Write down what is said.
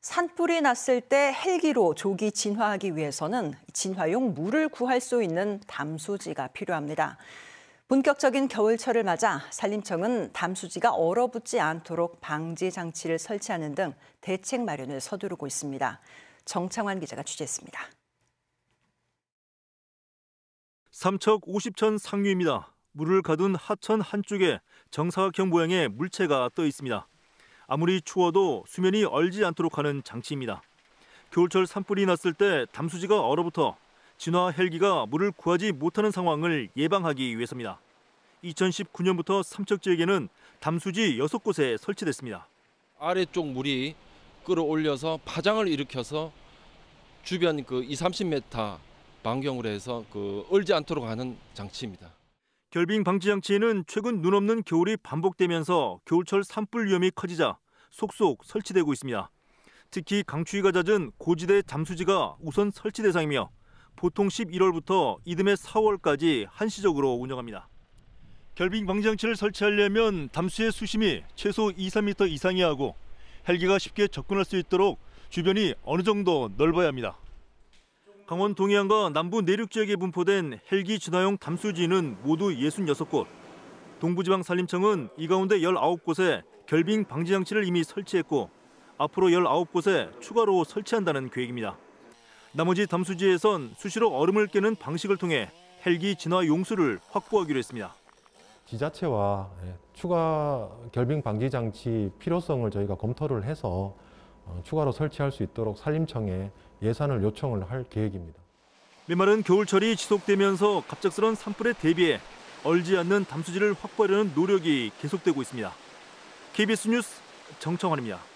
산불이 났을 때 헬기로 조기 진화하기 위해서는 진화용 물을 구할 수 있는 담수지가 필요합니다. 본격적인 겨울철을 맞아 산림청은 담수지가 얼어붙지 않도록 방지 장치를 설치하는 등 대책 마련을 서두르고 있습니다. 정창환 기자가 취재했습니다. 삼척 50천 상류입니다. 물을 가둔 하천 한쪽에 정사각형 모양의 물체가 떠 있습니다. 아무리 추워도 수면이 얼지 않도록 하는 장치입니다. 겨울철 산불이 났을 때 담수지가 얼어붙어 진화 헬기가 물을 구하지 못하는 상황을 예방하기 위해서입니다. 2019년부터 삼척지역에는 담수지 6곳에 설치됐습니다. 아래쪽 물이 끌어올려서 파장을 일으켜서 주변 그 2, 30m 반경으로 해서 그 얼지 않도록 하는 장치입니다. 결빙 방지 장치에는 최근 눈 없는 겨울이 반복되면서 겨울철 산불 위험이 커지자 속속 설치되고 있습니다. 특히 강추위가 잦은 고지대 잠수지가 우선 설치 대상이며 보통 11월부터 이듬해 4월까지 한시적으로 운영합니다. 결빙 방지 장치를 설치하려면 담수의 수심이 최소 2, 3m 이상이 하고 헬기가 쉽게 접근할 수 있도록 주변이 어느 정도 넓어야 합니다. 강원 동해안과 남부 내륙 지역에 분포된 헬기 진화용 담수지는 모두 66곳. 동부지방 산림청은 이 가운데 19곳에 결빙 방지 장치를 이미 설치했고 앞으로 19곳에 추가로 설치한다는 계획입니다. 나머지 담수지에선 수시로 얼음을 깨는 방식을 통해 헬기 진화 용수를 확보하기로 했습니다. 지자체와 예, 추가 결빙 방지 장치 필요성을 저희가 검토를 해서 어, 추가로 설치할 수 있도록 산림청에 예산을 요청을 할 계획입니다. 메마른 겨울철이 지속되면서 갑작스런 산불에 대비해 얼지 않는 담수지를 확보하려는 노력이 계속되고 있습니다. KBS 뉴스 정청환입니다.